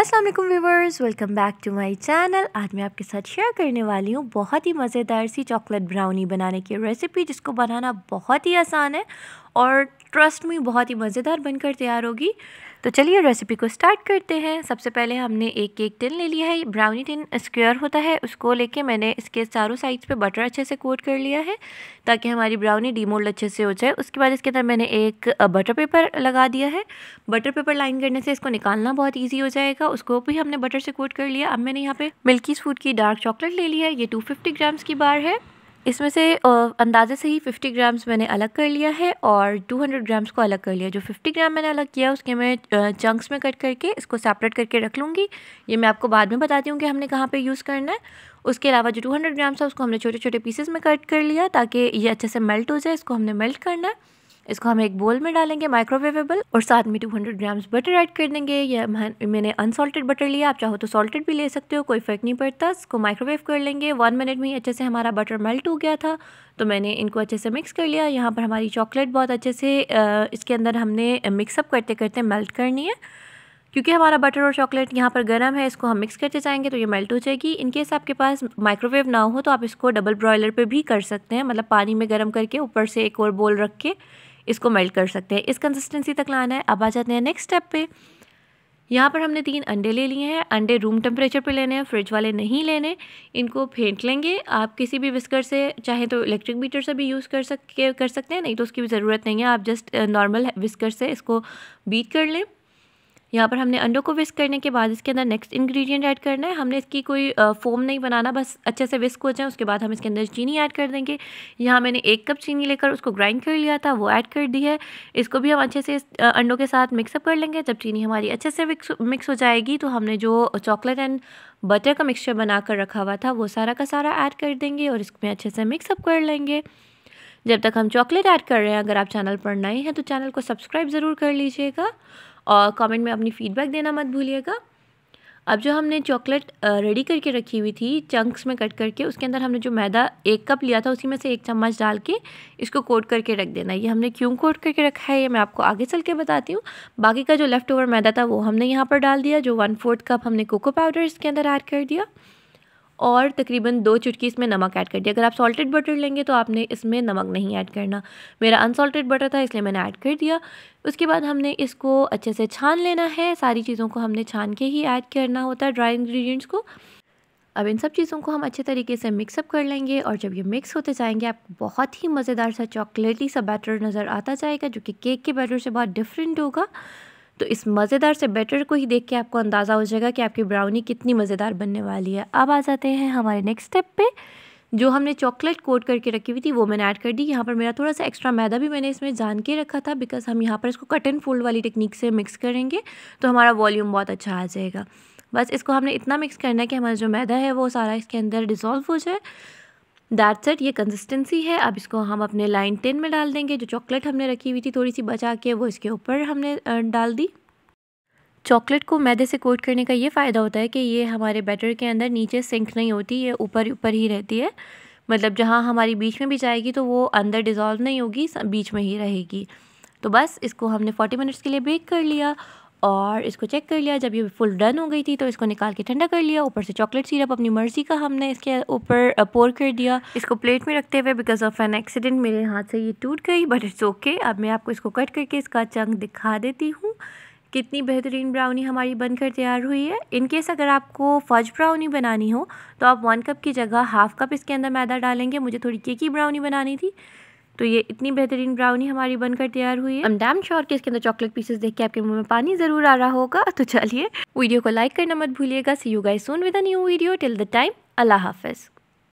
अस्सलाम वालेकुम viewers welcome back to my channel आज मैं आपके साथ शेयर करने वाली हूँ बहुत ही मज़ेदार सी चॉकलेट ब्राउनी बनाने की रेसिपी जिसको बनाना बहुत ही आसान है और ट्रस्ट में बहुत ही मज़ेदार बनकर तैयार होगी तो चलिए रेसिपी को स्टार्ट करते हैं सबसे पहले हमने एक केक टिन ले लिया है ब्राउनी टिन स्क्वेयर होता है उसको लेके मैंने इसके चारों साइड्स पे बटर अच्छे से कोट कर लिया है ताकि हमारी ब्राउनी डीमोल्ड अच्छे से हो जाए उसके बाद इसके अंदर मैंने एक बटर पेपर लगा दिया है बटर पेपर लाइन करने से इसको निकालना बहुत ईजी हो जाएगा उसको भी हमने बटर से कोट कर लिया अब मैंने यहाँ पर मिल्की फूड की डार्क चॉकलेट ले ली है ये टू ग्राम्स की बार है इसमें से अंदाजे से ही 50 ग्राम्स मैंने अलग कर लिया है और 200 ग्राम्स को अलग कर लिया जो 50 ग्राम मैंने अलग किया उसके मैं चंक्स में कट करके इसको सेपरेट करके रख लूँगी ये मैं आपको बाद में बताती हूँ कि हमने कहाँ पे यूज़ करना है उसके अलावा जो 200 ग्राम्स है उसको हमने छोटे छोटे पीसेस में कट कर लिया ताकि ये अच्छे से मेल्ट हो जाए इसको हमने मेल्ट करना है इसको हम एक बोल में डालेंगे माइक्रोवेवेबल और साथ में 200 ग्राम्स बटर ऐड कर देंगे या मैंने अनसॉल्टेड बटर लिया आप चाहो तो सॉल्टेड भी ले सकते हो कोई फ़र्क नहीं पड़ता इसको माइक्रोवेव कर लेंगे वन मिनट में ही अच्छे से हमारा बटर मेल्ट हो गया था तो मैंने इनको अच्छे से मिक्स कर लिया यहाँ पर हमारी चॉकलेट बहुत अच्छे से इसके अंदर हमने मिक्सअप करते करते मेल्ट करनी है क्योंकि हमारा बटर और चॉकलेट यहाँ पर गर्म है इसको हम मिक्स करते जाएंगे तो ये मेल्ट हो जाएगी इन केस आपके पास माइक्रोवेव ना हो तो आप इसको डबल ब्रॉयलर पे भी कर सकते हैं मतलब पानी में गर्म करके ऊपर से एक और बोल रख के इसको मेल्ट कर सकते हैं इस कंसिस्टेंसी तक लाना है अब आ जाते हैं नेक्स्ट स्टेप पे यहाँ पर हमने तीन अंडे ले लिए हैं अंडे रूम टेम्परेचर पे लेने हैं फ्रिज वाले नहीं लेने इनको फेंट लेंगे आप किसी भी विस्कर से चाहे तो इलेक्ट्रिक बीटर से भी यूज़ कर सक कर सकते हैं नहीं तो उसकी भी ज़रूरत नहीं है आप जस्ट नॉर्मल विस्कर से इसको बीट कर लें यहाँ पर हमने अंडों को विस्क करने के बाद इसके अंदर नेक्स्ट इंग्रेडिएंट ऐड करना है हमने इसकी कोई फोम नहीं बनाना बस अच्छे से विस्क हो जाए उसके बाद हम इसके अंदर चीनी ऐड कर देंगे यहाँ मैंने एक कप चीनी लेकर उसको ग्राइंड कर लिया था वो ऐड कर दी है इसको भी हम अच्छे से अंडों के साथ मिक्सअप कर लेंगे जब चीनी हमारी अच्छे से मिक्स हो जाएगी तो हमने जो चॉकलेट एंड बटर का मिक्सचर बनाकर रखा हुआ था वो सारा का सारा ऐड कर देंगे और इसमें अच्छे से मिक्सअप कर लेंगे जब तक हम चॉकलेट ऐड कर रहे हैं अगर आप चैनल पर नए हैं तो चैनल को सब्सक्राइब ज़रूर कर लीजिएगा और कमेंट में अपनी फ़ीडबैक देना मत भूलिएगा अब जो हमने चॉकलेट रेडी करके रखी हुई थी चंक्स में कट करके उसके अंदर हमने जो मैदा एक कप लिया था उसी में से एक चम्मच डाल के इसको कोट करके रख देना ये हमने क्यों कोट करके रखा है ये मैं आपको आगे चल के बताती हूँ बाकी का जो लेफ़्ट ओवर मैदा था वो हमने यहाँ पर डाल दिया जो वन फोर्थ कप हमने कोको पाउडर इसके अंदर ऐड कर दिया और तकरीबन दो चुटकी इसमें नमक ऐड कर दिया अगर आप सॉल्टेड बटर लेंगे तो आपने इसमें नमक नहीं ऐड करना मेरा अनसॉल्टेड बटर था इसलिए मैंने ऐड कर दिया उसके बाद हमने इसको अच्छे से छान लेना है सारी चीज़ों को हमने छान के ही ऐड करना होता है ड्राई इंग्रेडिएंट्स को अब इन सब चीज़ों को हम अच्छे तरीके से मिक्सअप कर लेंगे और जब ये मिक्स होते जाएंगे आप बहुत ही मज़ेदार सा चॉकलेटी सा बैटर नज़र आता जाएगा जो कि केक के बैटर से बहुत डिफरेंट होगा तो इस मज़ेदार से बैटर को ही देख के आपको अंदाज़ा हो जाएगा कि आपकी ब्राउनी कितनी मज़ेदार बनने वाली है अब आ जाते हैं हमारे नेक्स्ट स्टेप पे जो हमने चॉकलेट कोट करके रखी हुई थी वो मैंने ऐड कर दी यहाँ पर मेरा थोड़ा सा एक्स्ट्रा मैदा भी मैंने इसमें जान के रखा था बिकॉज हम यहाँ पर इसको कट एंड फोल्ड वाली टेक्निक से मिक्स करेंगे तो हमारा वॉल्यूम बहुत अच्छा आ जाएगा बस इसको हमने इतना मिक्स करना है कि हमारा जो मैदा है वो सारा इसके अंदर डिज़ोल्व हो जाए दैट सेट ये कंसिस्टेंसी है अब इसको हम अपने लाइन टेन में डाल देंगे जो चॉकलेट हमने रखी हुई थी थोड़ी सी बचा के वो इसके ऊपर हमने डाल दी चॉकलेट को मैदे से कोट करने का ये फ़ायदा होता है कि ये हमारे बैटर के अंदर नीचे सिंक नहीं होती ये ऊपर ऊपर ही रहती है मतलब जहाँ हमारी बीच में भी जाएगी तो वो अंदर डिज़ोल्व नहीं होगी बीच में ही रहेगी तो बस इसको हमने 40 मिनट्स के लिए बेक कर लिया और इसको चेक कर लिया जब ये फुल डन हो गई थी तो इसको निकाल के ठंडा कर लिया ऊपर से चॉकलेट सिरप अपनी मर्जी का हमने इसके ऊपर पोर कर दिया इसको प्लेट में रखते हुए बिकॉज ऑफ एन एक्सीडेंट मेरे हाथ से ये टूट गई बट इट्स ओके अब मैं आपको इसको कट करके इसका चंग दिखा देती हूँ कितनी बेहतरीन ब्राउनी हमारी बनकर तैयार हुई है इनकेस अगर आपको फज ब्राउनी बनानी हो तो आप वन कप की जगह हाफ कप इसके अंदर मैदा डालेंगे मुझे थोड़ी केकी ब्राउनी बनानी थी तो ये इतनी बेहतरीन ब्राउनी हमारी बनकर तैयार हुई है डैम श्योर कि इसके अंदर चॉकलेट पीसेस देख के आपके मुंह में पानी जरूर आ रहा होगा तो चलिए वीडियो को लाइक करना मत भूलिएगा see you guys soon with a new video till the time अल्लाह हाफिज़